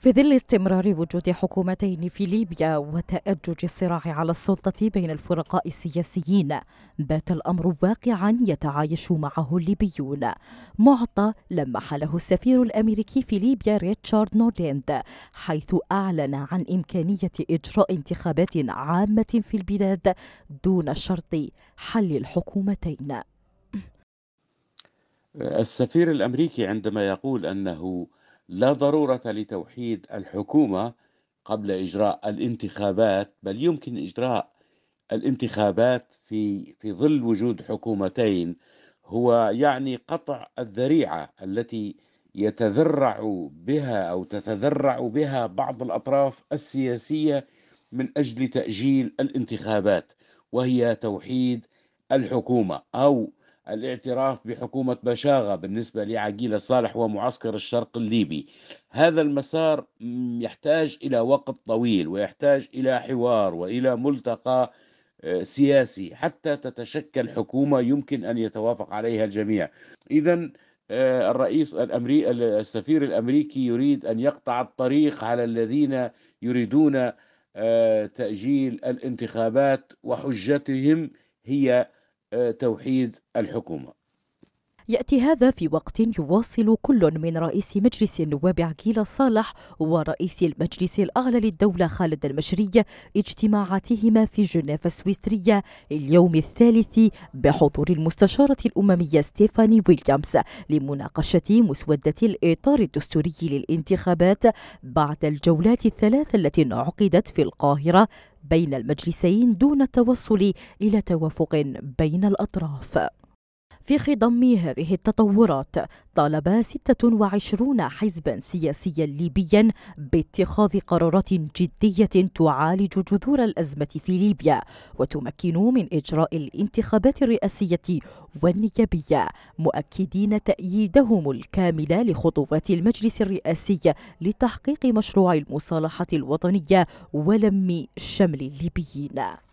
في ظل استمرار وجود حكومتين في ليبيا وتأجج الصراع على السلطة بين الفرقاء السياسيين بات الأمر واقعا يتعايش معه الليبيون معطى لمح له السفير الأمريكي في ليبيا ريتشارد نورلاند حيث أعلن عن إمكانية إجراء انتخابات عامة في البلاد دون شرط حل الحكومتين السفير الأمريكي عندما يقول أنه لا ضرورة لتوحيد الحكومة قبل إجراء الانتخابات بل يمكن إجراء الانتخابات في في ظل وجود حكومتين هو يعني قطع الذريعة التي يتذرع بها أو تتذرع بها بعض الأطراف السياسية من أجل تأجيل الانتخابات وهي توحيد الحكومة أو الاعتراف بحكومة بشاغة بالنسبة لعقيلة صالح ومعسكر الشرق الليبي هذا المسار يحتاج إلى وقت طويل ويحتاج إلى حوار وإلى ملتقى آه، سياسي حتى تتشكل حكومة يمكن أن يتوافق عليها الجميع إذا آه، الرئيس الأمري... السفير الأمريكي يريد أن يقطع الطريق على الذين يريدون آه، تأجيل الانتخابات وحجتهم هي آه، توحيد الحكومة يأتي هذا في وقت يواصل كل من رئيس مجلس النواب عقيل صالح ورئيس المجلس الأعلى للدولة خالد المشري اجتماعاتهما في جنيف السويسرية اليوم الثالث بحضور المستشارة الأممية ستيفاني ويليامز لمناقشة مسودة الإطار الدستوري للانتخابات بعد الجولات الثلاث التي عقدت في القاهرة بين المجلسين دون التوصل إلى توافق بين الأطراف في خضم هذه التطورات طالب 26 حزبا سياسيا ليبيا باتخاذ قرارات جدية تعالج جذور الأزمة في ليبيا وتمكن من إجراء الانتخابات الرئاسية والنيابية مؤكدين تأييدهم الكامل لخطوات المجلس الرئاسي لتحقيق مشروع المصالحة الوطنية ولم شمل الليبيين